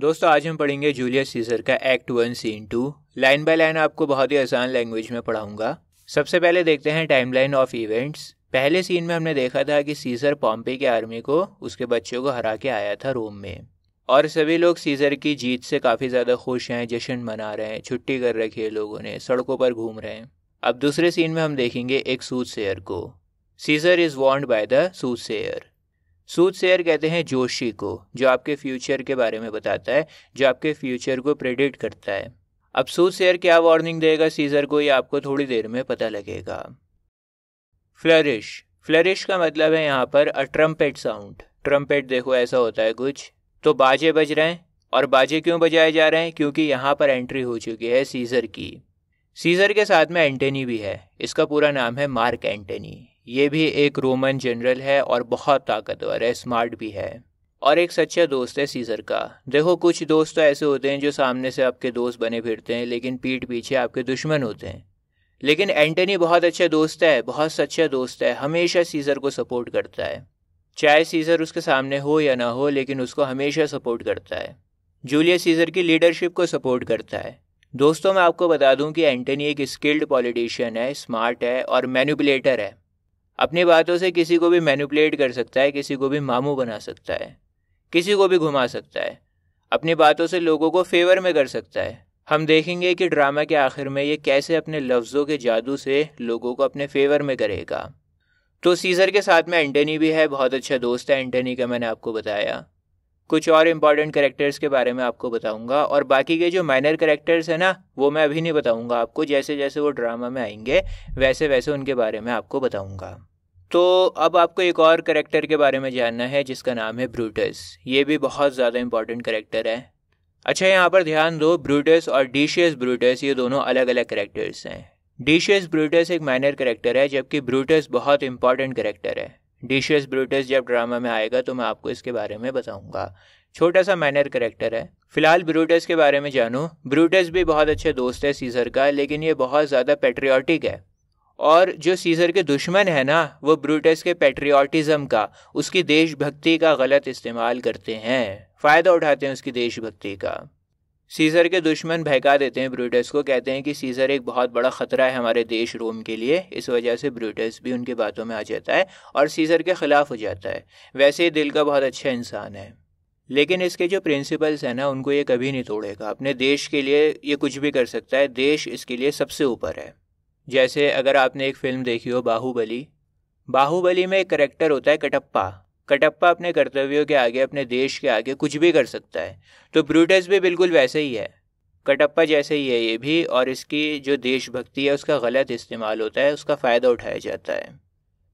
दोस्तों आज हम पढ़ेंगे जूलियस सीजर का act one scene two line by line आपको बहुत ही आसान लैंग्वेज में पढ़ाऊंगा सबसे पहले देखते हैं टाइमलाइन ऑफ इवेंट्स पहले सीन में हमने देखा था कि सीजर पॉम्पे के आर्मी को उसके बच्चों को हरा के आया था रोम में और सभी लोग सीजर की जीत से काफ़ी ज़्यादा खुश हैं जश्न मना रहे हैं छुट्टी कर रखी है लोगों ने सड़कों पर घूम रहे हैं अब दूसरे सीन में हम देखेंगे एक सूद सेयर को Caesar is warned by the soothsayer soothsayer कहते हैं जोशी को जो आपके फ्यूचर के बारे में बताता है जो आपके फ्यूचर को प्रेडिक्ट करता है अब सूद शेयर क्या वार्निंग देगा सीजर को ये आपको थोड़ी देर में पता लगेगा फ्लरिश फ्लरिश का मतलब है यहाँ पर अ ट्रम्पेट साउंड ट्रम्पेट देखो ऐसा होता है कुछ तो बाजे बज रहे हैं और बाजे क्यों बजाए जा रहे हैं क्योंकि यहाँ पर एंट्री हो चुकी है सीजर की सीजर के साथ में एंटेनी भी है इसका पूरा नाम है मार्क एंटेनी ये भी एक रोमन जनरल है और बहुत ताकतवर है स्मार्ट भी है और एक सच्चा दोस्त है सीज़र का देखो कुछ दोस्त तो ऐसे होते हैं जो सामने से आपके दोस्त बने फिरते हैं लेकिन पीठ पीछे आपके दुश्मन होते हैं लेकिन एंटनी बहुत अच्छा दोस्त है बहुत सच्चा दोस्त है हमेशा सीज़र को सपोर्ट करता है चाहे सीज़र उसके सामने हो या ना हो लेकिन उसको हमेशा सपोर्ट करता है जूलियस सीज़र की लीडरशिप को सपोर्ट करता है दोस्तों मैं आपको बता दूं कि एंटनी एक स्किल्ड पॉलिटिशियन है स्मार्ट है और मैनिपुलेटर है अपनी बातों से किसी को भी मैनिपुलेट कर सकता है किसी को भी मामू बना सकता है किसी को भी घुमा सकता है अपनी बातों से लोगों को फेवर में कर सकता है हम देखेंगे कि ड्रामा के आखिर में ये कैसे अपने लफ्ज़ों के जादू से लोगों को अपने फेवर में करेगा तो सीज़र के साथ में एंटनी भी है बहुत अच्छा दोस्त है एंटनी का मैंने आपको बताया कुछ और इम्पॉर्टेंट करेक्टर्स के बारे में आपको बताऊंगा और बाकी के जो माइनर करेक्टर्स हैं ना वो मैं अभी नहीं बताऊंगा आपको जैसे जैसे वो ड्रामा में आएंगे वैसे वैसे उनके बारे में आपको बताऊंगा तो अब आपको एक और करेक्टर के बारे में जानना है जिसका नाम है ब्रूटस ये भी बहुत ज़्यादा इंपॉर्टेंट करेक्टर है अच्छा यहाँ पर ध्यान दो ब्रूटस और डीशियस ब्रूटस ये दोनों अलग अलग करेक्टर्स हैं डीशियस ब्रूटस एक माइनर करेक्टर है जबकि ब्रूटस बहुत इंपॉर्टेंट करेक्टर है डिशियस ब्रूटस जब ड्रामा में आएगा तो मैं आपको इसके बारे में बताऊंगा छोटा सा माइनर करेक्टर है फिलहाल ब्रूटस के बारे में जानू ब्रूटस भी बहुत अच्छे दोस्त है सीजर का लेकिन ये बहुत ज़्यादा पेट्रियाटिक है और जो सीजर के दुश्मन है ना वो ब्रूटस के पेट्रियाटिज़म का उसकी देशभक्ति का गलत इस्तेमाल करते हैं फ़ायदा उठाते हैं उसकी देशभक्ति का सीज़र के दुश्मन बहका देते हैं ब्रूटस को कहते हैं कि सीज़र एक बहुत बड़ा ख़तरा है हमारे देश रोम के लिए इस वजह से ब्रूटस भी उनकी बातों में आ जाता है और सीज़र के ख़िलाफ़ हो जाता है वैसे ही दिल का बहुत अच्छा इंसान है लेकिन इसके जो प्रिंसिपल्स हैं ना उनको ये कभी नहीं तोड़ेगा अपने देश के लिए ये कुछ भी कर सकता है देश इसके लिए सबसे ऊपर है जैसे अगर आपने एक फ़िल्म देखी हो बाहुबली बाहुबली में एक करेक्टर होता है कटप्पा कटप्पा अपने कर्तव्यों के आगे अपने देश के आगे कुछ भी कर सकता है तो ब्रूटस भी बिल्कुल वैसे ही है कटप्पा जैसे ही है ये भी और इसकी जो देशभक्ति है उसका गलत इस्तेमाल होता है उसका फ़ायदा उठाया जाता है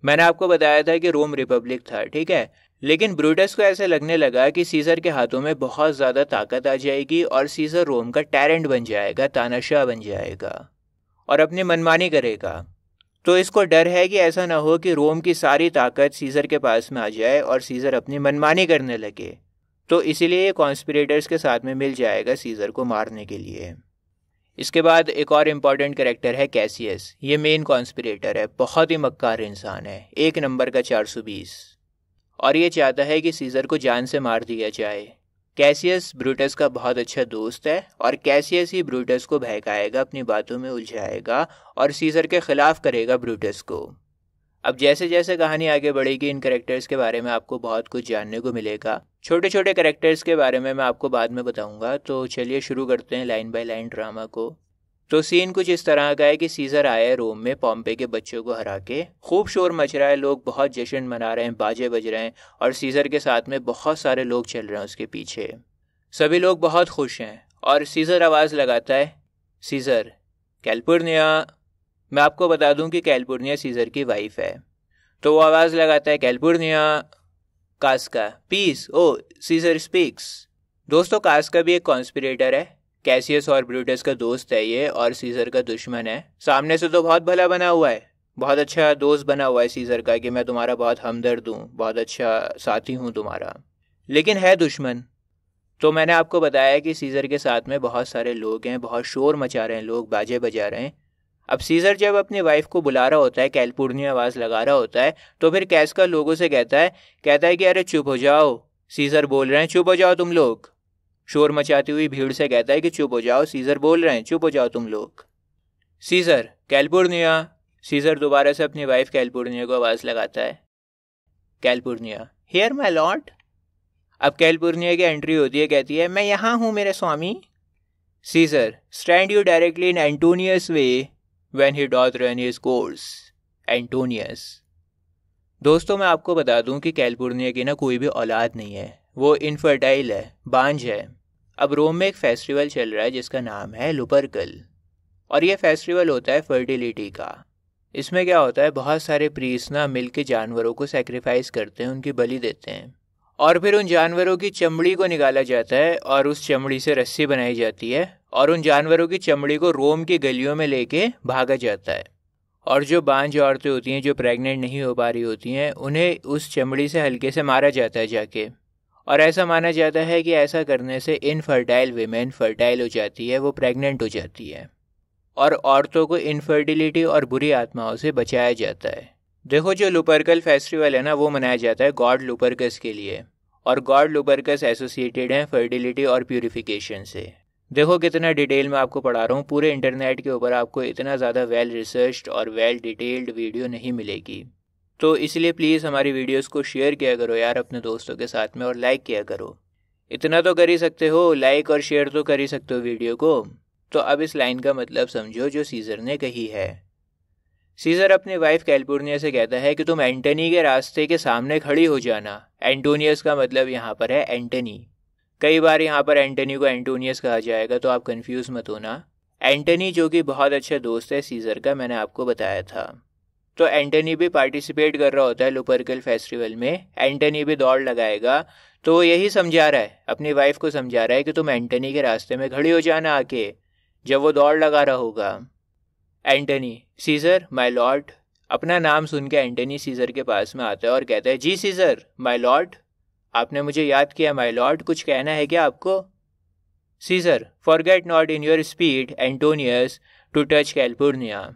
मैंने आपको बताया था कि रोम रिपब्लिक था ठीक है लेकिन ब्रूटस को ऐसा लगने लगा कि सीज़र के हाथों में बहुत ज़्यादा ताकत आ जाएगी और सीज़र रोम का टैरेंट बन जाएगा तानाशाह बन जाएगा और अपनी मनमानी करेगा तो इसको डर है कि ऐसा ना हो कि रोम की सारी ताकत सीज़र के पास में आ जाए और सीज़र अपनी मनमानी करने लगे तो इसीलिए ये कॉन्स्परेटर्स के साथ में मिल जाएगा सीज़र को मारने के लिए इसके बाद एक और इम्पॉर्टेंट करेक्टर है कैसियस ये मेन कॉन्स्परेटर है बहुत ही मक्कार इंसान है एक नंबर का 420 और ये चाहता है कि सीज़र को जान से मार दिया जाए कैसियस ब्रूटस का बहुत अच्छा दोस्त है और कैसियस ही ब्रूटस को बहकाएगा अपनी बातों में उलझाएगा और सीजर के खिलाफ करेगा ब्रूटस को अब जैसे जैसे कहानी आगे बढ़ेगी इन करेक्टर्स के बारे में आपको बहुत कुछ जानने को मिलेगा छोटे छोटे करेक्टर्स के बारे में मैं आपको बाद में बताऊंगा तो चलिए शुरू करते हैं लाइन बाय लाइन ड्रामा को तो सीन कुछ इस तरह का है कि सीज़र आया है रोम में पॉम्पे के बच्चों को हरा के खूब शोर मच रहा है लोग बहुत जश्न मना रहे हैं बाजे बज रहे हैं और सीज़र के साथ में बहुत सारे लोग चल रहे हैं उसके पीछे सभी लोग बहुत खुश हैं और सीज़र आवाज़ लगाता है सीज़र कैलपुर्निया मैं आपको बता दूं कि कैलपुर्निया सीज़र की वाइफ है तो वो आवाज़ लगाता है Calpurnia Casca peace ho Caesar speaks दोस्तों कास्का भी एक कॉन्स्पिरेटर है कैसियस और ब्रूटस का दोस्त है ये और सीजर का दुश्मन है सामने से तो बहुत भला बना हुआ है बहुत अच्छा दोस्त बना हुआ है सीजर का कि मैं तुम्हारा बहुत हमदर्द हूँ बहुत अच्छा साथी हूँ तुम्हारा लेकिन है दुश्मन तो मैंने आपको बताया कि सीज़र के साथ में बहुत सारे लोग हैं बहुत शोर मचा रहे हैं लोग बाजे बजा रहे हैं अब सीज़र जब अपनी वाइफ को बुला रहा होता है कैलपुर्नी आवाज़ लगा रहा होता है तो फिर कैस का लोगों से कहता है कहता है कि अरे चुप हो जाओ सीज़र बोल रहे हैं चुप हो जाओ तुम लोग शोर मचाती हुई भीड़ से कहता है कि चुप हो जाओ सीजर बोल रहे हैं चुप हो जाओ तुम लोग सीजर कैलपुर्निया सीजर दोबारा से अपनी वाइफ कैलपुर्निया को आवाज़ लगाता है कैलपुर्निया हेयर माई लॉर्ड अब कैलपुर्निया की एंट्री होती है कहती है मैं यहाँ हूँ मेरे स्वामी Caesar stand you directly in Antonius way when he doth run his course Antonius दोस्तों मैं आपको बता दूं कि कैलपुर्निया की ना कोई भी औलाद नहीं है वो इनफर्टाइल है बांझ है अब रोम में एक फेस्टिवल चल रहा है जिसका नाम है लुपरकल और ये फेस्टिवल होता है फर्टिलिटी का इसमें क्या होता है बहुत सारे प्रीस ना मिल के जानवरों को सेक्रीफाइस करते हैं उनकी बलि देते हैं और फिर उन जानवरों की चमड़ी को निकाला जाता है और उस चमड़ी से रस्सी बनाई जाती है और उन जानवरों की चमड़ी को रोम की गलियों में लेके भागा जाता है और जो बांझ औरतें होती हैं जो प्रेग्नेंट नहीं हो पा रही होती हैं उन्हें उस चमड़ी से हल्के से मारा जाता है जाके और ऐसा माना जाता है कि ऐसा करने से इनफर्टाइल वीमेन फर्टाइल हो जाती है वो प्रेग्नेंट हो जाती है और औरतों को इनफर्टिलिटी और बुरी आत्माओं से बचाया जाता है देखो जो लुपरकल फेस्टिवल है ना वो मनाया जाता है गॉड लुपरकस के लिए और गॉड लुपर्कस एसोसिएटेड है फर्टिलिटी और प्योरीफिकेशन से देखो कितना डिटेल में आपको पढ़ा रहा हूँ पूरे इंटरनेट के ऊपर आपको इतना ज़्यादा वेल रिसर्च और वेल डिटेल्ड वीडियो नहीं मिलेगी तो इसलिए प्लीज़ हमारी वीडियोस को शेयर किया करो यार अपने दोस्तों के साथ में और लाइक किया करो इतना तो कर ही सकते हो लाइक और शेयर तो कर ही सकते हो वीडियो को तो अब इस लाइन का मतलब समझो जो सीजर ने कही है सीजर अपनी वाइफ कैलपुर्निया से कहता है कि तुम एंटनी के रास्ते के सामने खड़ी हो जाना एंटोनियस का मतलब यहाँ पर है एंटनी कई बार यहाँ पर एंटनी को एंटोनियस कहा जाएगा तो आप कन्फ्यूज़ मत होना एंटनी जो कि बहुत अच्छा दोस्त है सीजर का मैंने आपको बताया था तो एंटनी भी पार्टिसिपेट कर रहा होता है लुपरकल फेस्टिवल में एंटनी भी दौड़ लगाएगा तो यही समझा रहा है अपनी वाइफ को समझा रहा है कि तुम एंटनी के रास्ते में खड़ी हो जाना आके जब वो दौड़ लगा रहा होगा एंटनी सीजर माय लॉर्ड अपना नाम सुन के एंटनी सीजर के पास में आता है और कहता है जी सीजर माय लॉर्ड आपने मुझे याद किया माय लॉर्ड कुछ कहना है क्या आपको Caesar forget not in your speed Antonius to touch Calpurnia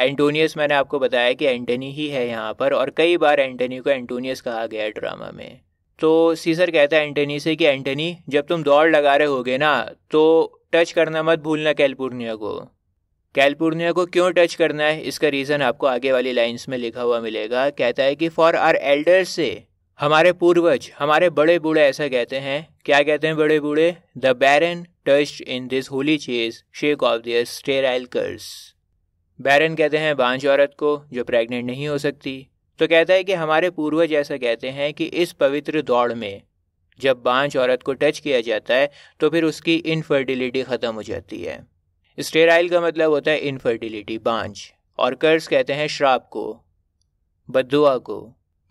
Antonius मैंने आपको बताया कि एंटनी ही है यहाँ पर और कई बार एंटनी को एंटोनियस कहा गया है ड्रामा में तो सीसर कहता है एंटनी से कि एंटनी जब तुम दौड़ लगा रहे होगे ना तो टच करना मत भूलना कैलपुर्निया को कैलपुर्निया को क्यों टच करना है इसका रीज़न आपको आगे वाली लाइन्स में लिखा हुआ मिलेगा कहता है कि फॉर आर एल्डर्स से हमारे पूर्वज हमारे बड़े बूढ़े ऐसा कहते हैं क्या कहते हैं बड़े बूढ़े the barren touched in this holy chase shake off their sterile curse barren कहते हैं बांझ औरत को जो प्रेग्नेंट नहीं हो सकती तो कहता है कि हमारे पूर्वज ऐसा कहते हैं कि इस पवित्र दौड़ में जब बांझ औरत को टच किया जाता है तो फिर उसकी इनफर्टिलिटी ख़त्म हो जाती है स्टेराइल का मतलब होता है इनफर्टिलिटी बांझ और कर्ज कहते हैं श्राप को बदुआ को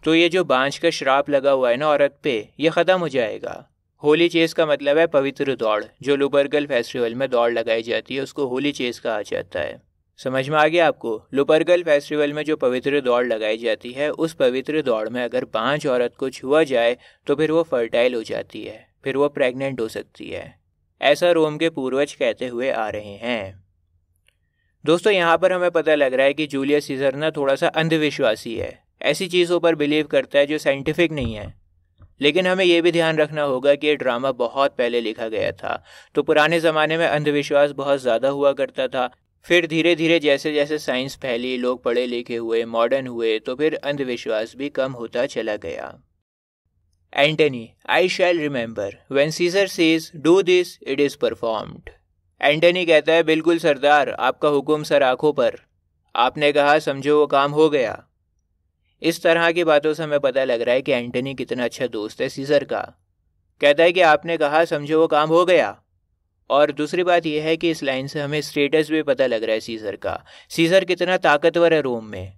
तो ये जो बांझ का श्राप लगा हुआ है ना औरत पे ये ख़त्म हो जाएगा होली चेस का मतलब है पवित्र दौड़ जो लुबरगल फेस्टिवल में दौड़ लगाई जाती है उसको होली चेस कहा जाता है समझ में आ गया आपको लुपरगल फेस्टिवल में जो पवित्र दौड़ लगाई जाती है उस पवित्र दौड़ में अगर पांच औरत को छुआ जाए तो फिर वो फर्टाइल हो जाती है फिर वो प्रेग्नेंट हो सकती है ऐसा रोम के पूर्वज कहते हुए आ रहे हैं दोस्तों यहाँ पर हमें पता लग रहा है कि जूलियस सीजर ना थोड़ा सा अंधविश्वासी है ऐसी चीज़ों पर बिलीव करता है जो साइंटिफिक नहीं है लेकिन हमें यह भी ध्यान रखना होगा कि ये ड्रामा बहुत पहले लिखा गया था तो पुराने ज़माने में अंधविश्वास बहुत ज़्यादा हुआ करता था फिर धीरे धीरे जैसे जैसे साइंस फैली लोग पढ़े लिखे हुए मॉडर्न हुए तो फिर अंधविश्वास भी कम होता चला गया Antony I shall remember when Caesar says do this it is performed Antony कहता है बिल्कुल सरदार आपका हुक्म सर आंखों पर आपने कहा समझो वो काम हो गया इस तरह की बातों से हमें पता लग रहा है कि एंटनी कितना अच्छा दोस्त है सीजर का कहता है कि आपने कहा समझो वो काम हो गया और दूसरी बात यह है कि इस लाइन से हमें स्टेटस भी पता लग रहा है सीज़र का सीज़र कितना ताकतवर है रोम में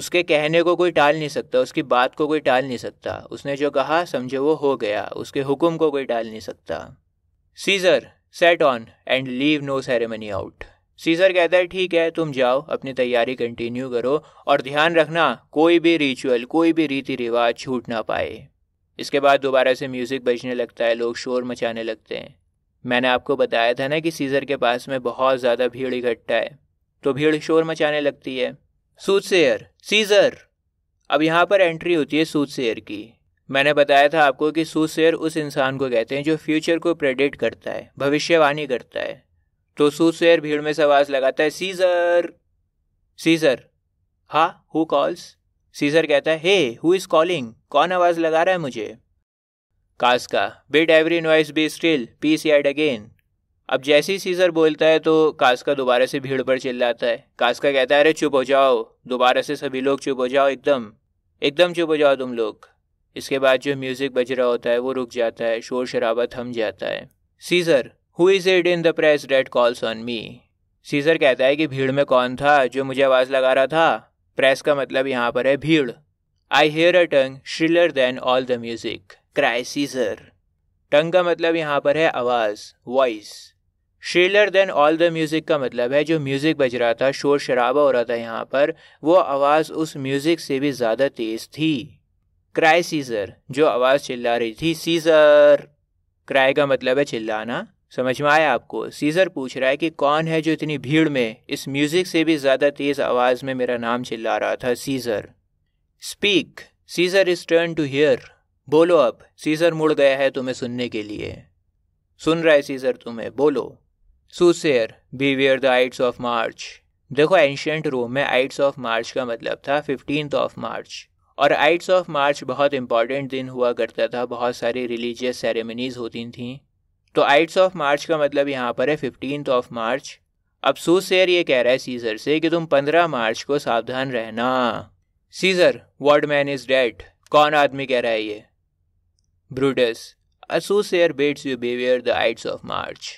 उसके कहने को कोई टाल नहीं सकता उसकी बात को कोई टाल नहीं सकता उसने जो कहा समझे वो हो गया उसके हुक्म को कोई टाल नहीं सकता Caesar set on and leave no ceremony out Caesar कहता है ठीक है तुम जाओ अपनी तैयारी कंटिन्यू करो और ध्यान रखना कोई भी रिचुअल कोई भी रीति रिवाज छूट ना पाए इसके बाद दोबारा से म्यूज़िक बजने लगता है लोग शोर मचाने लगते हैं मैंने आपको बताया था ना कि सीज़र के पास में बहुत ज़्यादा भीड़ इकट्ठा है तो भीड़ शोर मचाने लगती है सूदसेयर सीज़र अब यहाँ पर एंट्री होती है सूदसेयर की मैंने बताया था आपको कि सूदसेयर उस इंसान को कहते हैं जो फ्यूचर को प्रेडिक्ट करता है भविष्यवाणी करता है तो सूदसेयर भीड़ में से आवाज लगाता है Caesar Caesar ha who calls Caesar कहता है हे हु इज़ कॉलिंग कौन आवाज़ लगा रहा है मुझे Casca bid every noise be still peace yet again अब जैसे ही सीजर बोलता है तो कास्का दोबारा से भीड़ पर चिल्लाता है कास्का कहता है अरे चुप हो जाओ दोबारा से सभी लोग चुप हो जाओ एकदम एकदम चुप हो जाओ तुम लोग इसके बाद जो म्यूज़िक बज रहा होता है वो रुक जाता है शोर शराबा थम जाता है Caesar who is it in the press that calls on me Caesar कहता है कि भीड़ में कौन था जो मुझे आवाज़ लगा रहा था प्रेस का मतलब यहाँ पर है भीड़ I hear a tongue shriller than all the music cry Caesar tongue का मतलब यहाँ पर है आवाज़ voice shriller than all the music का मतलब है जो म्यूज़िक बज रहा था शोर शराबा हो रहा था यहाँ पर वो आवाज़ उस म्यूज़िक से भी ज़्यादा तेज़ थी क्राई सीजर जो आवाज़ चिल्ला रही थी सीजर क्राई का मतलब है चिल्लाना समझ में आया आपको सीजर पूछ रहा है कि कौन है जो इतनी भीड़ में इस म्यूज़िक से भी ज़्यादा तेज़ आवाज़ में मेरा नाम चिल्ला रहा था Caesar speak Caesar is turn to hear बोलो अब सीजर मुड़ गया है तुम्हें सुनने के लिए सुन रहा है सीजर तुम्हें बोलो beware the ides of March देखो एंशंट रोम में आइट्स ऑफ मार्च का मतलब था फिफ्टीन ऑफ मार्च और आइट्स ऑफ मार्च बहुत इंपॉर्टेंट दिन हुआ करता था बहुत सारी रिलीजियस सेरेमनीज होती थी तो आइट्स ऑफ मार्च का मतलब यहाँ पर है फिफ्टीन ऑफ मार्च अब सुर ये कह रहा है सीजर से कि तुम पंद्रह मार्च को सावधान रहना Caesar what man is that कौन आदमी कह रहा है ये Brutus a soothsayer bids you beware the ides of March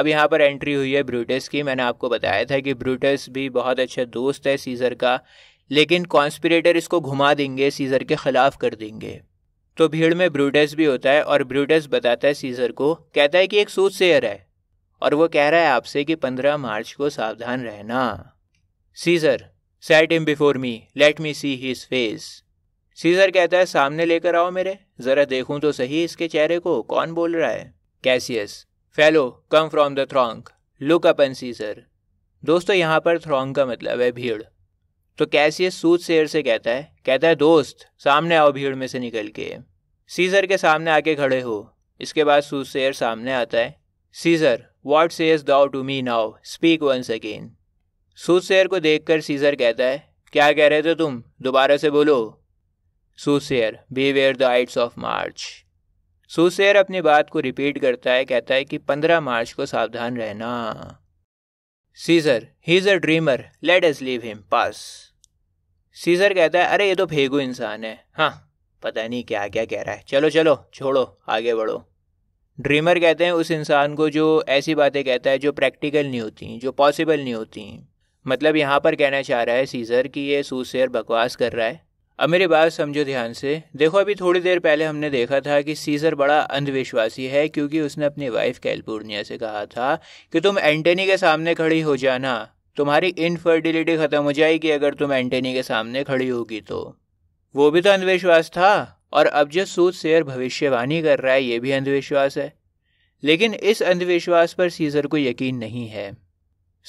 अब यहाँ पर एंट्री हुई है ब्रूटस की मैंने आपको बताया था कि ब्रूटस भी बहुत अच्छा दोस्त है सीज़र का लेकिन कॉन्स्पिरेटर इसको घुमा देंगे सीज़र के ख़िलाफ़ कर देंगे तो भीड़ में ब्रूटस भी होता है और ब्रूटस बताता है सीज़र को कहता है कि एक सोच सेयर है और वो कह रहा है आपसे कि पंद्रह मार्च को सावधान रहना Caesar set him before me let me see his face Caesar कहता है सामने लेकर आओ मेरे ज़रा देखूं तो सही इसके चेहरे को कौन बोल रहा है Cassius fellow come from the throng look upon Caesar दोस्तों यहाँ पर थ्रोंग का मतलब है भीड़ तो कैसियस सूद शेर से कहता है कहता है दोस्त सामने आओ भीड़ में से निकल के सीजर के सामने आके खड़े हो इसके बाद सूद शेर सामने आता है Caesar what says thou to me now speak once again soothsayer को देखकर सीजर कहता है क्या कह रहे थे तुम दोबारा से बोलो सोसेयर बेवेयर द आइट्स ऑफ मार्च सोसेयर अपनी बात को रिपीट करता है कहता है कि पंद्रह मार्च को सावधान रहना Caesar he is a dreamer let us leave him pass Caesar कहता है अरे ये तो फेगू इंसान है हाँ पता नहीं क्या क्या कह रहा है चलो चलो छोड़ो आगे बढ़ो ड्रीमर कहते हैं उस इंसान को जो ऐसी बातें कहता है जो प्रैक्टिकल नहीं होती जो पॉसिबल नहीं होती मतलब यहाँ पर कहना चाह रहा है सीज़र कि ये सूसेर बकवास कर रहा है अब मेरी बात समझो ध्यान से देखो अभी थोड़ी देर पहले हमने देखा था कि सीजर बड़ा अंधविश्वासी है क्योंकि उसने अपनी वाइफ कैलपूर्निया से कहा था कि तुम एंटनी के सामने खड़ी हो जाना तुम्हारी इनफर्टिलिटी ख़त्म हो जाएगी अगर तुम एंटनी के सामने खड़ी होगी तो वो भी तो अंधविश्वास था और अब जो सूद शेयर भविष्यवाणी कर रहा है ये भी अंधविश्वास है लेकिन इस अंधविश्वास पर सीजर को यकीन नहीं है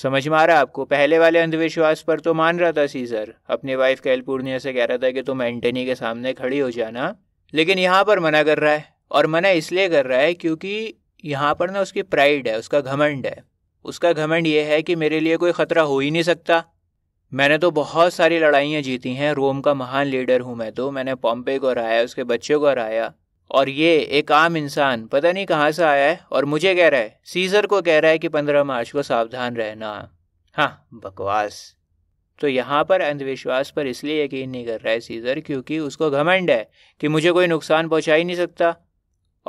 समझ में आ रहा आपको पहले वाले अंधविश्वास पर तो मान रहा था सीजर अपनी वाइफ कैलपूर्निया से कह रहा था कि तुम एंटनी के सामने खड़ी हो जाना लेकिन यहाँ पर मना कर रहा है और मना इसलिए कर रहा है क्योंकि यहाँ पर ना उसकी प्राइड है उसका घमंड है उसका घमंड यह है कि मेरे लिए कोई ख़तरा हो ही नहीं सकता मैंने तो बहुत सारी लड़ाइयाँ जीती हैं रोम का महान लीडर हूँ मैं तो मैंने पॉम्पे को हराया उसके बच्चे को हराया और ये एक आम इंसान पता नहीं कहाँ से आया है और मुझे कह रहा है सीज़र को कह रहा है कि पंद्रह मार्च को सावधान रहना हाँ बकवास तो यहाँ पर अंधविश्वास पर इसलिए यकीन नहीं कर रहा है सीज़र क्योंकि उसको घमंड है कि मुझे कोई नुकसान पहुँचा ही नहीं सकता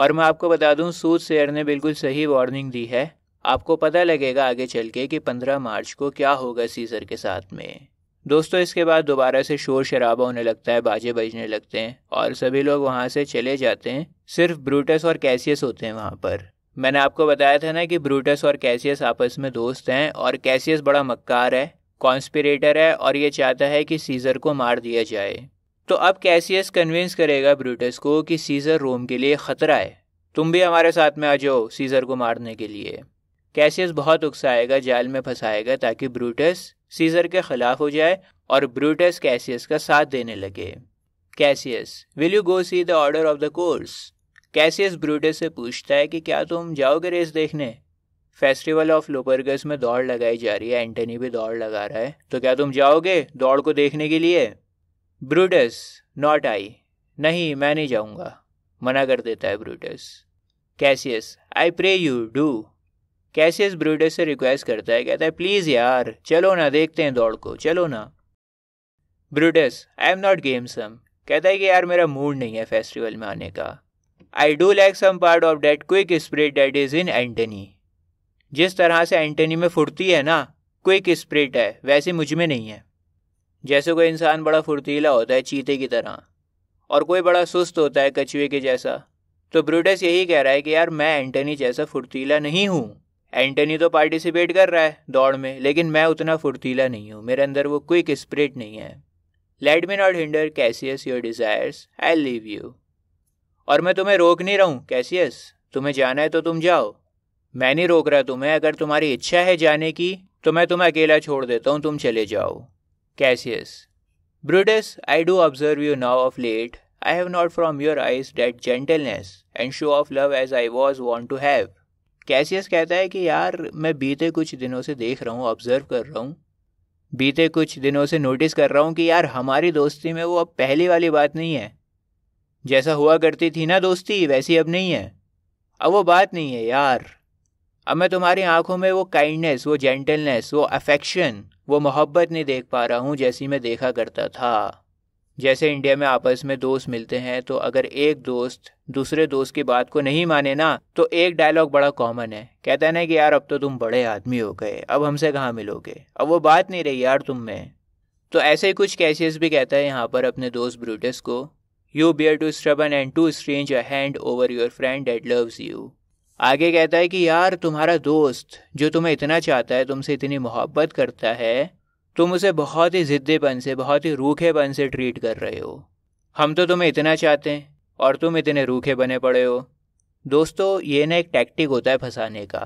और मैं आपको बता दूँ सूद शेयर ने बिल्कुल सही वार्निंग दी है आपको पता लगेगा आगे चल के कि पंद्रह मार्च को क्या होगा सीज़र के साथ में दोस्तों इसके बाद दोबारा से शोर शराबा होने लगता है बाजे बजने लगते हैं और सभी लोग वहाँ से चले जाते हैं सिर्फ ब्रूटस और कैसियस होते हैं वहाँ पर मैंने आपको बताया था ना कि ब्रूटस और कैसियस आपस में दोस्त हैं और कैसियस बड़ा मक्कार है कॉन्स्पिरेटर है और ये चाहता है कि सीज़र को मार दिया जाए तो अब कैसियस कन्विंस करेगा ब्रूटस को कि सीज़र रोम के लिए ख़तरा है तुम भी हमारे साथ में आ जाओ सीज़र को मारने के लिए कैसियस बहुत उकसाएगा जाल में फंसाएगा ताकि ब्रूटस सीजर के खिलाफ हो जाए और ब्रूटस कैसियस का साथ देने लगे Cassius will you go see the order of the course Cassius Brutus से पूछता है कि क्या तुम जाओगे रेस देखने फेस्टिवल ऑफ लोपर्गस में दौड़ लगाई जा रही है एंटनी भी दौड़ लगा रहा है तो क्या तुम जाओगे दौड़ को देखने के लिए ब्रूटस नॉट आई नहीं मैं नहीं जाऊंगा मना कर देता है Brutus Cassius I pray you do Cassius Brutus से रिक्वेस्ट करता है कहता है प्लीज़ यार चलो ना देखते हैं दौड़ को चलो ना Brutus I am not gamesome कहता है कि यार मेरा मूड नहीं है फेस्टिवल में आने का I do like some part of that quick spirit that is in Antony जिस तरह से एंटनी में फुर्ती है ना क्विक स्प्रिट है वैसे मुझ में नहीं है जैसे कोई इंसान बड़ा फुर्तीला होता है चीते की तरह और कोई बड़ा सुस्त होता है कछुए के जैसा तो ब्रूडस यही कह रहा है कि यार मैं एंटनी जैसा फुर्तीला नहीं हूँ एंटनी तो पार्टिसिपेट कर रहा है दौड़ में लेकिन मैं उतना फुर्तीला नहीं हूँ मेरे अंदर वो क्विक स्प्रिट नहीं है let me not hinder Cassius your desires I leave you और मैं तुम्हें रोक नहीं रहा हूँ कैसियस तुम्हें जाना है तो तुम जाओ मैं नहीं रोक रहा तुम्हें अगर तुम्हारी इच्छा है जाने की तो मैं तुम्हें अकेला छोड़ देता हूँ तुम चले जाओ Cassius Brutus I do observe you now of late I have not from your eyes that gentleness and show of love as I was wont to have Cassius कहता है कि यार मैं बीते कुछ दिनों से देख रहा हूँ ऑब्जर्व कर रहा हूँ बीते कुछ दिनों से नोटिस कर रहा हूँ कि यार हमारी दोस्ती में वो अब पहली वाली बात नहीं है जैसा हुआ करती थी ना दोस्ती वैसी अब नहीं है अब वो बात नहीं है यार अब मैं तुम्हारी आंखों में वो काइंडनेस वो जेंटलनेस वो अफेक्शन वो मोहब्बत नहीं देख पा रहा हूँ जैसी मैं देखा करता था जैसे इंडिया में आपस में दोस्त मिलते हैं तो अगर एक दोस्त दूसरे दोस्त की बात को नहीं माने ना तो एक डायलॉग बड़ा कॉमन है कहता है ना कि यार अब तो तुम बड़े आदमी हो गए अब हमसे कहाँ मिलोगे अब वो बात नहीं रही यार तुम में तो ऐसे ही कुछ कैशियस भी कहता है यहाँ पर अपने दोस्त ब्रूटस को you bear too stubborn and too strange a hand over your friend that loves you आगे कहता है कि यार तुम्हारा दोस्त जो तुम्हें इतना चाहता है तुमसे इतनी मोहब्बत करता है तुम उसे बहुत ही ज़िद्दीपन से बहुत ही रूखेपन से ट्रीट कर रहे हो हम तो तुम्हें इतना चाहते हैं और तुम इतने रूखे बने पड़े हो दोस्तों ये ना एक टैक्टिक होता है फंसाने का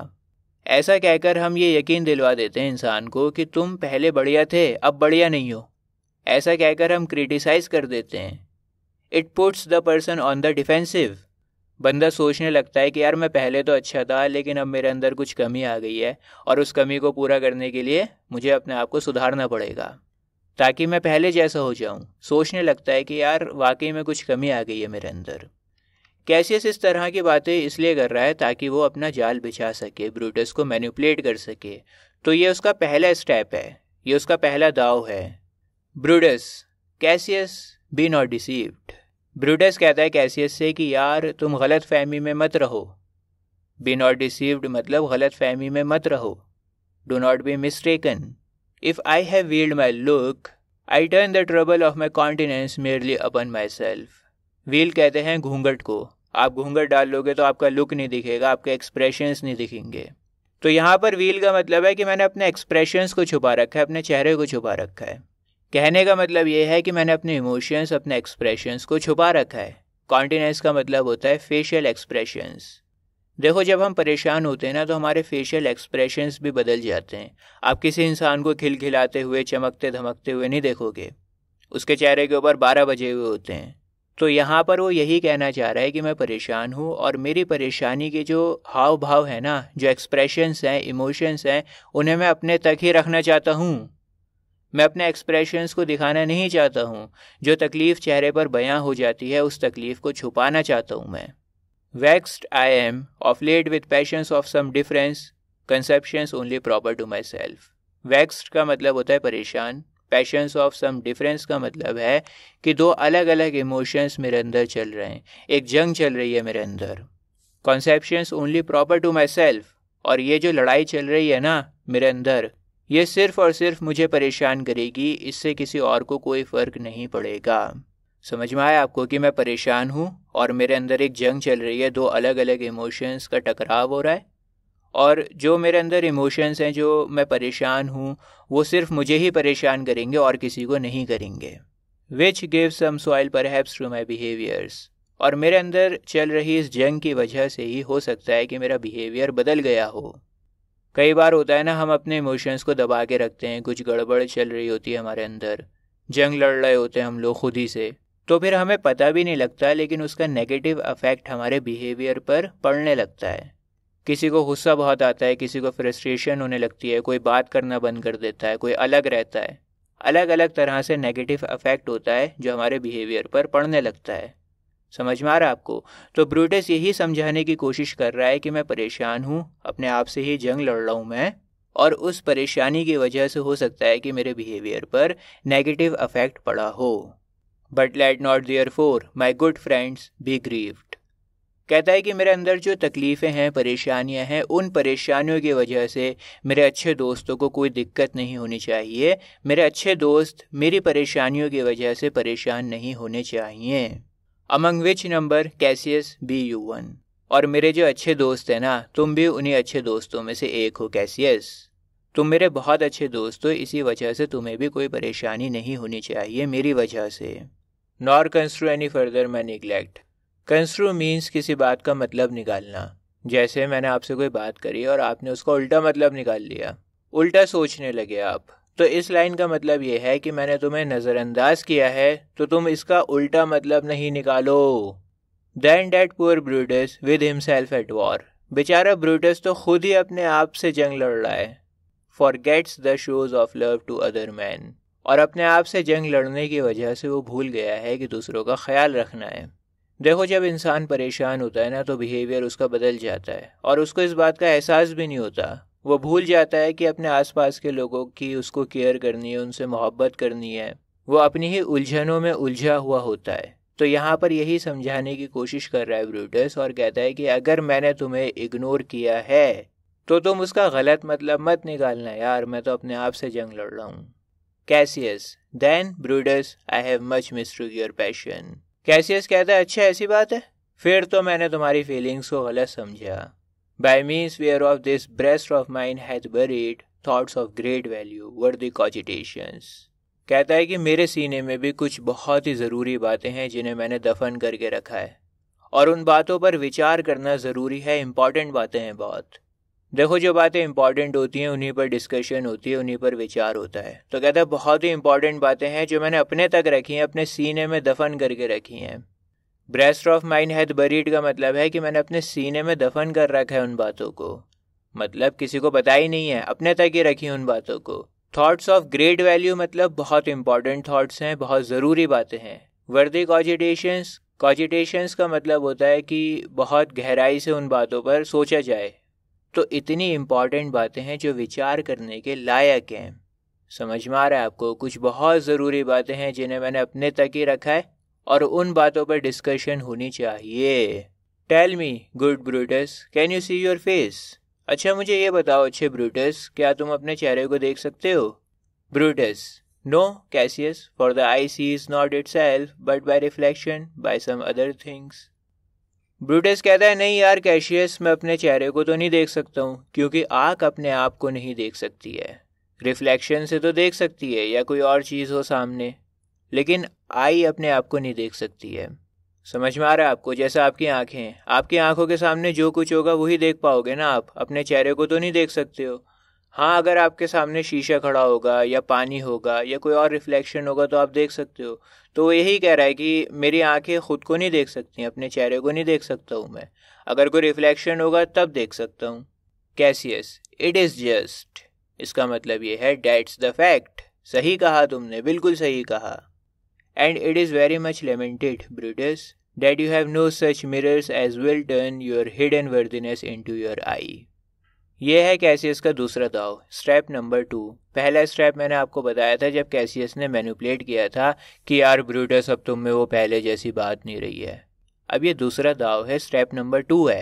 ऐसा कहकर हम ये यकीन दिलवा देते हैं इंसान को कि तुम पहले बढ़िया थे अब बढ़िया नहीं हो ऐसा कहकर हम क्रिटिसाइज़ कर देते हैं it puts the person on the defensive बंदा सोचने लगता है कि यार मैं पहले तो अच्छा था लेकिन अब मेरे अंदर कुछ कमी आ गई है और उस कमी को पूरा करने के लिए मुझे अपने आप को सुधारना पड़ेगा ताकि मैं पहले जैसा हो जाऊँ सोचने लगता है कि यार वाकई में कुछ कमी आ गई है मेरे अंदर कैसियस इस तरह की बातें इसलिए कर रहा है ताकि वो अपना जाल बिछा सके ब्रूटस को मैनिपुलेट कर सके तो ये उसका पहला स्टेप है ये उसका पहला दाव है Brutus Cassius be not deceived Brutus कहता है कैसियस से कि यार तुम गलत फहमी में मत रहो बी नॉट डिसीव्ड मतलब गलत फहमी में मत रहो do not be mistaken if I have veiled my look I turn the trouble of my countenance merely upon myself veil कहते हैं घूंघट को आप घूंघट डाल लोगे तो आपका लुक नहीं दिखेगा आपके एक्सप्रेशन नहीं दिखेंगे तो यहाँ पर व्हील का मतलब है कि मैंने अपने एक्सप्रेशंस को छुपा रखा है अपने चेहरे को छुपा रखा है कहने का मतलब ये है कि मैंने अपने इमोशंस अपने एक्सप्रेशंस को छुपा रखा है कॉन्टिनेंस का मतलब होता है फेशियल एक्सप्रेशंस देखो जब हम परेशान होते हैं ना तो हमारे फेशियल एक्सप्रेशंस भी बदल जाते हैं आप किसी इंसान को खिलखिलाते हुए चमकते धमकते हुए नहीं देखोगे उसके चेहरे के ऊपर बारह बजे हुए होते हैं तो यहाँ पर वो यही कहना चाह रहा है कि मैं परेशान हूँ और मेरी परेशानी के जो हाव भाव है ना जो एक्सप्रेशंस हैं इमोशंस हैं उन्हें मैं अपने तक ही रखना चाहता हूँ मैं अपने एक्सप्रेशंस को दिखाना नहीं चाहता हूँ जो तकलीफ़ चेहरे पर बयां हो जाती है उस तकलीफ़ को छुपाना चाहता हूँ मैं vexed I am of late with passions of some difference conceptions only proper to myself vexed का मतलब होता है परेशान पैशंस ऑफ सम डिफरेंस का मतलब है कि दो अलग अलग इमोशंस मेरे अंदर चल रहे हैं एक जंग चल रही है मेरे अंदर conceptions only proper to myself और ये जो लड़ाई चल रही है ना मेरे अंदर ये सिर्फ और सिर्फ मुझे परेशान करेगी इससे किसी और को कोई फ़र्क नहीं पड़ेगा समझ में आया आपको कि मैं परेशान हूँ और मेरे अंदर एक जंग चल रही है दो अलग अलग इमोशंस का टकराव हो रहा है और जो मेरे अंदर इमोशंस हैं जो मैं परेशान हूँ वो सिर्फ मुझे ही परेशान करेंगे और किसी को नहीं करेंगे which give some soil perhaps to my behaviours और मेरे अंदर चल रही इस जंग की वजह से ही हो सकता है कि मेरा बिहेवियर बदल गया हो कई बार होता है ना हम अपने इमोशंस को दबा के रखते हैं कुछ गड़बड़ चल रही होती है हमारे अंदर जंग लड़ रहे होते हैं हम लोग खुद ही से तो फिर हमें पता भी नहीं लगता लेकिन उसका नेगेटिव अफेक्ट हमारे बिहेवियर पर पड़ने लगता है किसी को गुस्सा बहुत आता है किसी को फ्रस्ट्रेशन होने लगती है कोई बात करना बंद कर देता है कोई अलग रहता है अलग अलग तरह से नेगेटिव अफेक्ट होता है जो हमारे बिहेवियर पर पड़ने लगता है समझ में आ रहा आपको तो ब्रूटस यही समझाने की कोशिश कर रहा है कि मैं परेशान हूँ अपने आप से ही जंग लड़ रहा हूँ मैं और उस परेशानी की वजह से हो सकता है कि मेरे बिहेवियर पर नेगेटिव अफेक्ट पड़ा हो but let not therefore my good friends be grieved कहता है कि मेरे अंदर जो तकलीफ़ें हैं परेशानियां हैं उन परेशानियों की वजह से मेरे अच्छे दोस्तों को कोई दिक्कत नहीं होनी चाहिए मेरे अच्छे दोस्त मेरी परेशानियों की वजह से परेशान नहीं होने चाहिए among which number Cassius be you one और मेरे जो अच्छे दोस्त हैं ना तुम भी उन्हीं अच्छे दोस्तों में से एक हो कैसियस तुम मेरे बहुत अच्छे दोस्त हो इसी वजह से तुम्हें भी कोई परेशानी नहीं होनी चाहिए मेरी वजह से nor construe any further my neglect construe means किसी बात का मतलब निकालना जैसे मैंने आपसे कोई बात करी और आपने उसका उल्टा मतलब निकाल लिया उल्टा सोचने लगे आप तो इस लाइन का मतलब यह है कि मैंने तुम्हें नज़रअंदाज किया है तो तुम इसका उल्टा मतलब नहीं निकालो then that poor Brutus with himself at war बेचारा ब्रूटस तो खुद ही अपने आप से जंग लड़ रहा है forgets the shows of love to other man और अपने आप से जंग लड़ने की वजह से वो भूल गया है कि दूसरों का ख्याल रखना है देखो जब इंसान परेशान होता है ना तो बिहेवियर उसका बदल जाता है और उसको इस बात का एहसास भी नहीं होता वो भूल जाता है कि अपने आसपास के लोगों की उसको केयर करनी है उनसे मोहब्बत करनी है वो अपनी ही उलझनों में उलझा हुआ होता है तो यहाँ पर यही समझाने की कोशिश कर रहा है ब्रूटस और कहता है कि अगर मैंने तुम्हें इग्नोर किया है तो तुम उसका गलत मतलब मत निकालना यार मैं तो अपने आप से जंग लड़ रहा हूँ Cassius then Brutus I have much miss your passion Cassius कहता है अच्छा ऐसी बात है फिर तो मैंने तुम्हारी फीलिंग्स को गलत समझा By means whereof this breast of mine hath buried thoughts of great value, worthy cogitations. कहता है कि मेरे सीने में भी कुछ बहुत ही ज़रूरी बातें हैं जिन्हें मैंने दफन करके रखा है और उन बातों पर विचार करना ज़रूरी है इंपॉर्टेंट बातें हैं बहुत देखो जो बातें इंपॉर्टेंट होती हैं उन्हीं पर डिस्कशन होती है उन्हीं पर विचार होता है तो कहता है बहुत ही इंपॉर्टेंट बातें हैं जो मैंने अपने तक रखी हैं अपने सीने में दफन करके रखी हैं breast of mind hath buried का मतलब है कि मैंने अपने सीने में दफन कर रखा है उन बातों को मतलब किसी को पता ही नहीं है अपने तक ही रखी उन बातों को थॉट्स ऑफ ग्रेट वैल्यू मतलब बहुत इंपॉर्टेंट थॉट्स हैं बहुत ज़रूरी बातें हैं वर्दी कॉजिटेशंस कॉजिटेशंस का मतलब होता है कि बहुत गहराई से उन बातों पर सोचा जाए तो इतनी इम्पॉर्टेंट बातें हैं जो विचार करने के लायक हैं समझ में आ रहा है आपको कुछ बहुत ज़रूरी बातें हैं जिन्हें मैंने अपने तक ही रखा है और उन बातों पर डिस्कशन होनी चाहिए tell me good Brutus can you see your face अच्छा मुझे ये बताओ अच्छे ब्रूटस क्या तुम अपने चेहरे को देख सकते हो Brutus no Cassius for the eye sees not itself but by reflection by some other things Brutus कहता है नहीं यार कैशियस मैं अपने चेहरे को तो नहीं देख सकता हूँ क्योंकि आँख अपने आप को नहीं देख सकती है रिफ्लेक्शन से तो देख सकती है या कोई और चीज़ हो सामने लेकिन आई अपने आप को नहीं देख सकती है समझ में आ रहा है आपको जैसा आपकी आंखें हैं आपकी आंखों के सामने जो कुछ होगा वही देख पाओगे ना आप अपने चेहरे को तो नहीं देख सकते हो हाँ अगर आपके सामने शीशा खड़ा होगा या पानी होगा या कोई और रिफ्लेक्शन होगा तो आप देख सकते हो तो वो यही कह रहा है कि मेरी आंखें खुद को नहीं देख सकती अपने चेहरे को नहीं देख सकता हूँ मैं अगर कोई रिफ्लेक्शन होगा तब देख सकता हूँ कैसियस इट इज़ जस्ट इसका मतलब ये है डेट्स द फैक्ट सही कहा तुमने बिल्कुल सही कहा and it is very much lamented, Brutus, that you have no such mirrors as will turn your hidden worthiness into your eye. ये है कैसियस का दूसरा दाव स्टेप नंबर टू पहला स्टेप मैंने आपको बताया था जब कैसियस ने मैनुपलेट किया था कि यार ब्रूटस अब तुम में वो पहले जैसी बात नहीं रही है अब ये दूसरा दाव है स्टेप नंबर टू है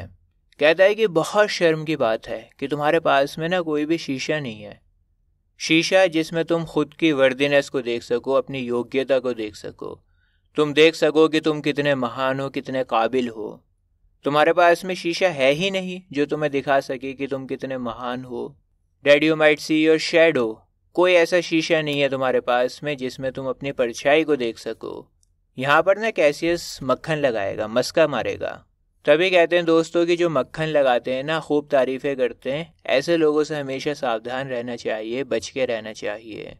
कहता है कि बहुत शर्म की बात है कि तुम्हारे पास में ना कोई भी शीशा नहीं है शीशा है जिसमें तुम खुद की वर्दीनेस को देख सको अपनी योग्यता को देख सको तुम देख सको कि तुम कितने महान हो कितने काबिल हो तुम्हारे पास में शीशा है ही नहीं जो तुम्हें दिखा सके कि तुम कितने महान हो डेडियोमाइट you might see your shadow कोई ऐसा शीशा नहीं है तुम्हारे पास में जिसमें तुम अपनी परछाई को देख सको यहाँ पर ना कैसियस मक्खन लगाएगा मस्का मारेगा तभी कहते हैं दोस्तों कि जो मक्खन लगाते हैं ना खूब तारीफ़ें करते हैं ऐसे लोगों से हमेशा सावधान रहना चाहिए बच के रहना चाहिए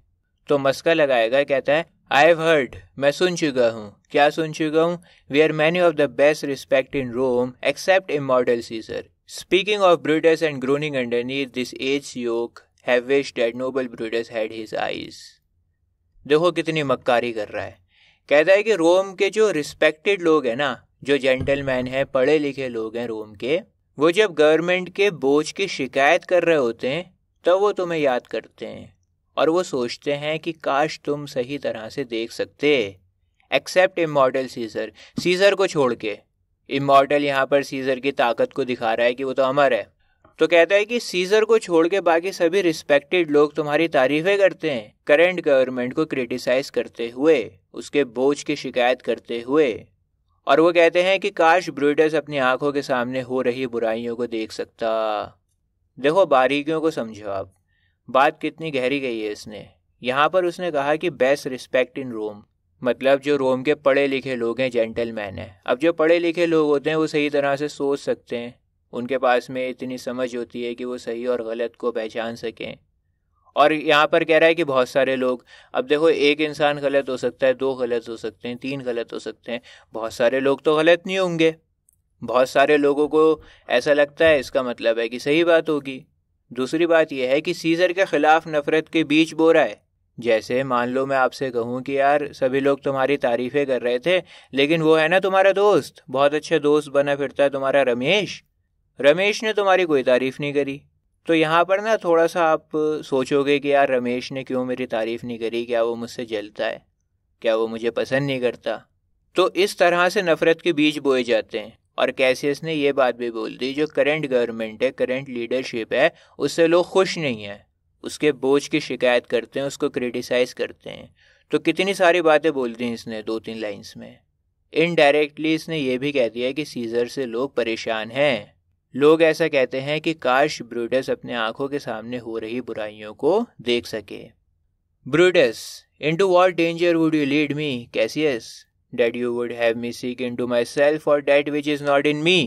तो मस्का लगाएगा कहता है आई हैव हर्ड मैं सुन चुका हूँ क्या सुन चुका हूँ we are many of the best respect in Rome except immortal Caesar speaking of Brutus and groaning neath this age yoke noble Brutus had his eyes देखो कितनी मक्कारी कर रहा है कहता है कि रोम के जो रिस्पेक्टेड लोग हैं ना जो जेंटलमैन है पढ़े लिखे लोग हैं रोम के वो जब गवर्नमेंट के बोझ की शिकायत कर रहे होते हैं तब तो वो तुम्हें याद करते हैं और वो सोचते हैं कि काश तुम सही तरह से देख सकते एक्सेप्ट इमॉर्टल सीजर सीजर को छोड़ के इमोडल यहाँ पर सीजर की ताकत को दिखा रहा है कि वो तो अमर है तो कहता है कि सीजर को छोड़ के बाकी सभी रिस्पेक्टेड लोग तुम्हारी तारीफें करते हैं करंट गवर्नमेंट को क्रिटिसाइज करते हुए उसके बोझ की शिकायत करते हुए और वो कहते हैं कि काश ब्रूटस अपनी आंखों के सामने हो रही बुराइयों को देख सकता देखो बारीकियों को समझो आप बात कितनी गहरी गई है इसने यहाँ पर उसने कहा कि बेस्ट रिस्पेक्ट इन रोम मतलब जो रोम के पढ़े लिखे लोग हैं जेंटलमैन हैं अब जो पढ़े लिखे लोग होते हैं वो सही तरह से सोच सकते हैं उनके पास में इतनी समझ होती है कि वो सही और गलत को पहचान सकें और यहाँ पर कह रहा है कि बहुत सारे लोग अब देखो एक इंसान गलत हो सकता है दो गलत हो सकते हैं तीन गलत हो सकते हैं बहुत सारे लोग तो गलत नहीं होंगे बहुत सारे लोगों को ऐसा लगता है इसका मतलब है कि सही बात होगी दूसरी बात यह है कि सीज़र के ख़िलाफ़ नफ़रत के बीच बो रहा है जैसे मान लो मैं आपसे कहूँ कि यार सभी लोग तुम्हारी तारीफ़ें कर रहे थे लेकिन वो है ना तुम्हारा दोस्त बहुत अच्छे दोस्त बना फिरता है तुम्हारा रमेश रमेश ने तुम्हारी कोई तारीफ़ नहीं करी तो यहाँ पर ना थोड़ा सा आप सोचोगे कि यार रमेश ने क्यों मेरी तारीफ़ नहीं करी क्या वो मुझसे जलता है क्या वो मुझे पसंद नहीं करता तो इस तरह से नफ़रत के बीज बोए जाते हैं और कैसियस ने ये बात भी बोल दी जो करंट गवर्नमेंट है करंट लीडरशिप है उससे लोग खुश नहीं हैं उसके बोझ की शिकायत करते हैं उसको क्रिटिसाइज़ करते हैं तो कितनी सारी बातें बोल दी इसने दो तीन लाइन्स में इनडायरेक्टली इसने ये भी कह दिया कि सीज़र से लोग परेशान हैं लोग ऐसा कहते हैं कि काश ब्रूडस अपने आंखों के सामने हो रही बुराइयों को देख सके Brutus into what danger would you lead me Cassius that you would have me seek into myself और that which is not in me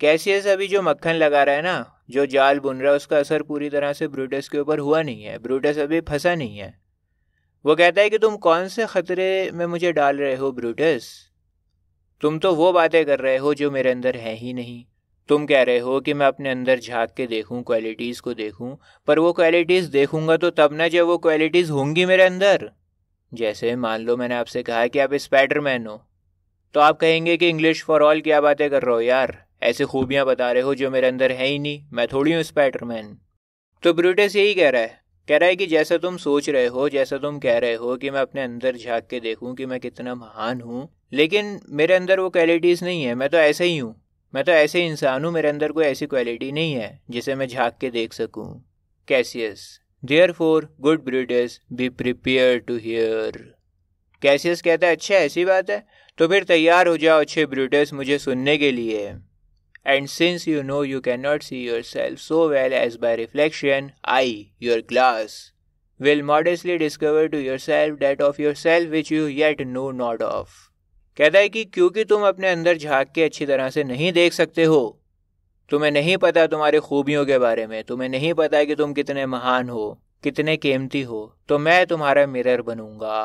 Cassius अभी जो मक्खन लगा रहा है ना जो जाल बुन रहा है उसका असर पूरी तरह से ब्रूटस के ऊपर हुआ नहीं है ब्रूटस अभी फंसा नहीं है वो कहता है कि तुम कौन से ख़तरे में मुझे डाल रहे हो ब्रूटस तुम तो वो बातें कर रहे हो जो मेरे अंदर है ही नहीं तुम कह रहे हो कि मैं अपने अंदर झांक के देखूं क्वालिटीज़ को देखूं पर वो क्वालिटीज़ देखूंगा तो तब ना जब वो क्वालिटीज़ होंगी मेरे अंदर जैसे मान लो मैंने आपसे कहा कि आप स्पाइडरमैन हो तो आप कहेंगे कि इंग्लिश फॉर ऑल क्या बातें कर रहे हो यार ऐसी खूबियाँ बता रहे हो जो मेरे अंदर है ही नहीं मैं थोड़ी हूँ स्पाइडरमैन तो ब्रूटस यही कह रहा है कह रहा है कि जैसा तुम सोच रहे हो जैसा तुम कह रहे हो कि मैं अपने अंदर झांक के देखूं कि मैं कितना महान हूं लेकिन मेरे अंदर वो क्वालिटीज़ नहीं है मैं तो ऐसा ही हूं मैं तो ऐसे इंसान हूँ मेरे अंदर कोई ऐसी क्वालिटी नहीं है जिसे मैं झाँक के देख सकूँ Cassius therefore good Brutus be prepared to hear Cassius कहता है अच्छा ऐसी बात है तो फिर तैयार हो जाओ अच्छे ब्रिटिश मुझे सुनने के लिए and since you know you can not see yourself so well as by reflection I your glass will modestly discover to yourself that of yourself which you yet know not of कहता है कि क्योंकि तुम अपने अंदर झांक के अच्छी तरह से नहीं देख सकते हो तुम्हें नहीं पता तुम्हारे खूबियों के बारे में तुम्हें नहीं पता कि तुम कितने महान हो कितने कीमती हो तो मैं तुम्हारा मिरर बनूंगा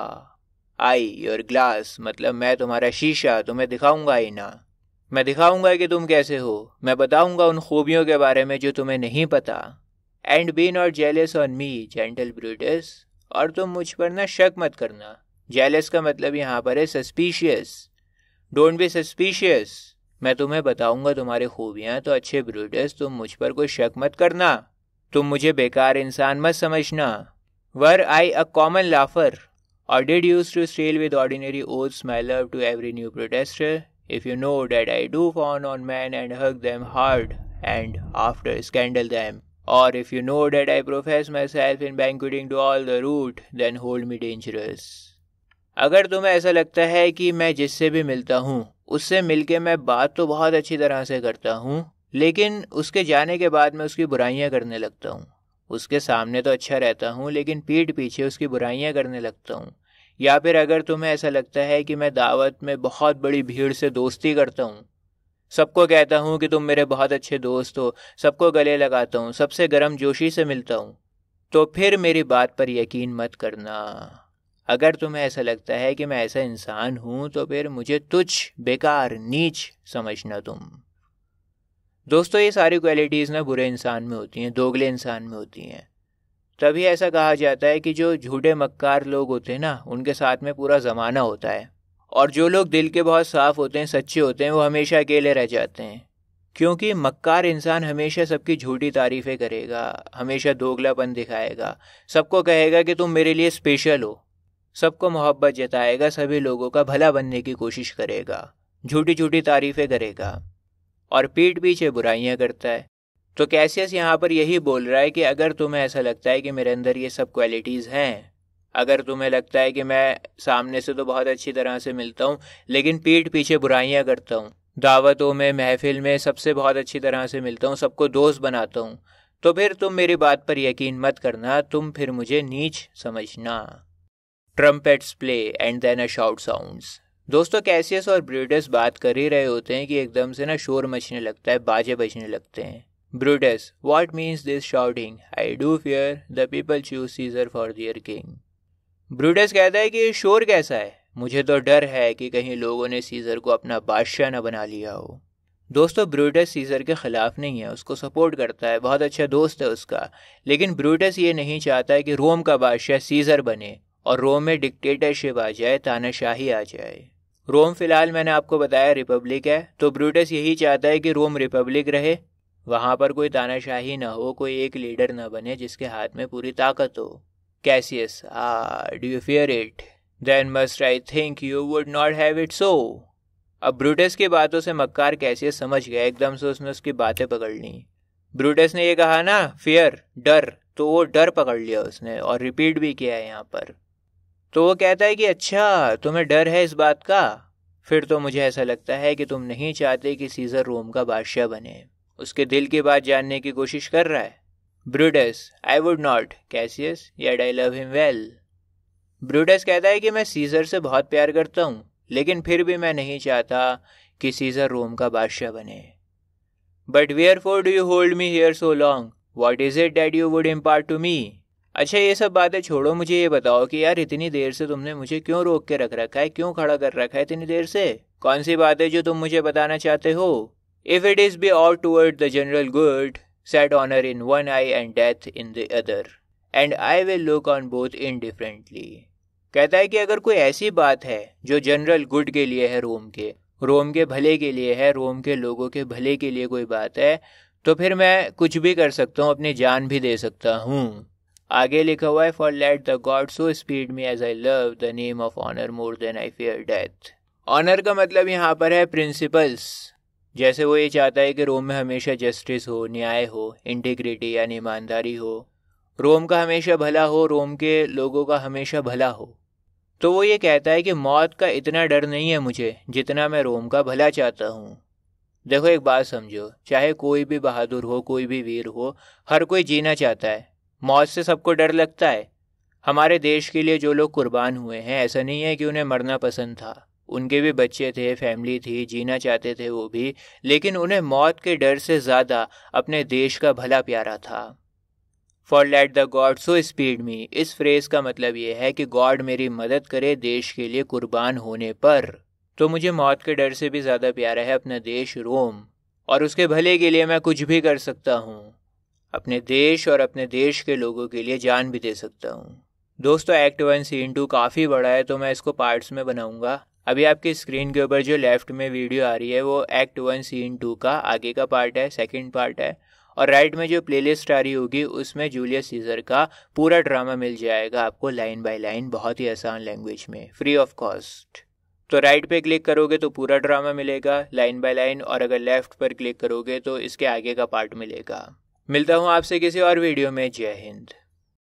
आई योर ग्लास मतलब मैं तुम्हारा शीशा तुम्हें दिखाऊंगा आईना मैं दिखाऊंगा कि तुम कैसे हो मैं बताऊंगा उन खूबियों के बारे में जो तुम्हें नहीं पता and be not jealous on me gentle Brutus और तुम मुझ पर ना शक मत करना जेलस का मतलब यहाँ पर है सस्पीशियस डोंट बी सस्पिशियस मैं तुम्हें बताऊंगा तुम्हारे खूबियां तो अच्छे ब्रूडस तुम मुझ पर कोई शक मत करना तुम मुझे बेकार इंसान मत समझना वर आई अ कॉमन लाफर or did use to stale with ordinary oaths my love to every new protester if you know that I do fawn on man and hug them hard and after scandal them और if you know that I profess myself in banqueting all the rout then hold me dangerous अगर तुम्हें ऐसा लगता है कि मैं जिससे भी मिलता हूँ उससे मिलके मैं बात तो बहुत अच्छी तरह से करता हूँ लेकिन उसके जाने के बाद मैं उसकी बुराइयाँ करने लगता हूँ उसके सामने तो अच्छा रहता हूँ लेकिन पीठ पीछे उसकी बुराइयाँ करने लगता हूँ या फिर अगर तुम्हें ऐसा लगता है कि मैं दावत में बहुत बड़ी भीड़ से दोस्ती करता हूँ सबको कहता हूँ कि तुम मेरे बहुत अच्छे दोस्त हो सबको गले लगाता हूँ सबसे गर्म जोशी से मिलता हूँ तो फिर मेरी बात पर यकीन मत करना अगर तुम्हें ऐसा लगता है कि मैं ऐसा इंसान हूं तो फिर मुझे तुझ बेकार नीच समझना तुम दोस्तों ये सारी क्वालिटीज़ ना बुरे इंसान में होती हैं दोगले इंसान में होती हैं तभी ऐसा कहा जाता है कि जो झूठे मक्कार लोग होते हैं ना उनके साथ में पूरा ज़माना होता है और जो लोग दिल के बहुत साफ़ होते हैं सच्चे होते हैं वो हमेशा अकेले रह जाते हैं क्योंकि मक्कार इंसान हमेशा सबकी झूठी तारीफ़ें करेगा हमेशा दोगलापन दिखाएगा सबको कहेगा कि तुम मेरे लिए स्पेशल हो सबको मोहब्बत जताएगा सभी लोगों का भला बनने की कोशिश करेगा झूठी झूठी तारीफें करेगा और पीठ पीछे बुराइयां करता है तो कैसियस यहाँ पर यही बोल रहा है कि अगर तुम्हें ऐसा लगता है कि मेरे अंदर ये सब क्वालिटीज़ हैं अगर तुम्हें लगता है कि मैं सामने से तो बहुत अच्छी तरह से मिलता हूँ लेकिन पीठ पीछे बुराइयाँ करता हूँ दावतों में महफिल में सबसे बहुत अच्छी तरह से मिलता हूँ सबको दोस्त बनाता हूँ तो फिर तुम मेरी बात पर यकीन मत करना तुम फिर मुझे नीच समझना trumpets play and then a shout sounds दोस्तों कैसियस और ब्रूडस बात कर ही रहे होते हैं कि एकदम से ना शोर मचने लगता है बाजे बजने लगते हैं Brutus what means this shouting I do fear the people choose Caesar for their king Brutus कहता है कि शोर कैसा है मुझे तो डर है कि कहीं लोगों ने सीजर को अपना बादशाह न बना लिया हो दोस्तों ब्रूटस सीजर के ख़िलाफ़ नहीं है उसको सपोर्ट करता है बहुत अच्छा दोस्त है उसका लेकिन ब्रूटस ये नहीं चाहता है कि रोम का बादशाह सीजर बने और रोम में डिक्टेटरशिप आ जाए तानाशाही आ जाए रोम फिलहाल मैंने आपको बताया रिपब्लिक है तो ब्रूटस यही चाहता है कि रोम रिपब्लिक रहे वहाँ पर कोई तानाशाही ना हो कोई एक लीडर ना बने जिसके हाथ में पूरी ताकत हो Cassius ay do you fear it then must I think you would not have it so अब ब्रूटस की बातों से मक्कार कैसियस समझ गया एकदम से उसने उसकी बातें पकड़ ली ब्रूटस ने ये कहा ना फियर डर तो वो डर पकड़ लिया उसने और रिपीट भी किया है यहाँ पर तो वो कहता है कि अच्छा तुम्हें डर है इस बात का फिर तो मुझे ऐसा लगता है कि तुम नहीं चाहते कि सीज़र रोम का बादशाह बने उसके दिल की बात जानने की कोशिश कर रहा है Brutus I would not Cassius yet I love him well Brutus कहता है कि मैं सीज़र से बहुत प्यार करता हूँ लेकिन फिर भी मैं नहीं चाहता कि सीज़र रोम का बादशाह बने but wherefore do you hold me here so long what is it that you would impart to me अच्छा ये सब बातें छोड़ो मुझे ये बताओ कि यार इतनी देर से तुमने मुझे क्यों रोक के रख रखा है क्यों खड़ा कर रखा है इतनी देर से कौन सी बात है जो तुम मुझे बताना चाहते हो if it is be all toward the general good set honour in one eye and death in the other and I will look on both differently कहता है कि अगर कोई ऐसी बात है जो जनरल गुड के लिए है रोम के रोम के भले के लिए है रोम के लोगों के भले के लिए कोई बात है तो फिर मैं कुछ भी कर सकता हूँ अपनी जान भी दे सकता हूँ आगे लिखा हुआ है for let the god so speed me as I love the name of honour more than I fear death honour का मतलब यहाँ पर है प्रिंसिपल्स जैसे वो ये चाहता है कि रोम में हमेशा जस्टिस हो न्याय हो इंटीग्रिटी यानी ईमानदारी हो रोम का हमेशा भला हो रोम के लोगों का हमेशा भला हो तो वो ये कहता है कि मौत का इतना डर नहीं है मुझे जितना मैं रोम का भला चाहता हूँ देखो एक बात समझो चाहे कोई भी बहादुर हो कोई भी वीर हो हर कोई जीना चाहता है मौत से सबको डर लगता है हमारे देश के लिए जो लोग कुर्बान हुए हैं ऐसा नहीं है कि उन्हें मरना पसंद था उनके भी बच्चे थे फैमिली थी जीना चाहते थे वो भी लेकिन उन्हें मौत के डर से ज़्यादा अपने देश का भला प्यारा था for let the god so speed me इस फ्रेज का मतलब ये है कि गॉड मेरी मदद करे देश के लिए कुर्बान होने पर तो मुझे मौत के डर से भी ज़्यादा प्यारा है अपना देश रोम और उसके भले के लिए मैं कुछ भी कर सकता हूँ अपने देश और अपने देश के लोगों के लिए जान भी दे सकता हूँ दोस्तों एक्ट वन सीन टू काफ़ी बड़ा है तो मैं इसको पार्ट्स में बनाऊँगा अभी आपकी स्क्रीन के ऊपर जो लेफ्ट में वीडियो आ रही है वो एक्ट वन सीन टू का आगे का पार्ट है सेकेंड पार्ट है और राइट में जो प्लेलिस्ट आ रही होगी उसमें जूलियस सीजर का पूरा ड्रामा मिल जाएगा आपको लाइन बाय लाइन बहुत ही आसान लैंग्वेज में फ्री ऑफ कॉस्ट तो राइट पे क्लिक करोगे तो पूरा ड्रामा मिलेगा लाइन बाय लाइन और अगर लेफ्ट पर क्लिक करोगे तो इसके आगे का पार्ट मिलेगा मिलता हूँ आपसे किसी और वीडियो में जय हिंद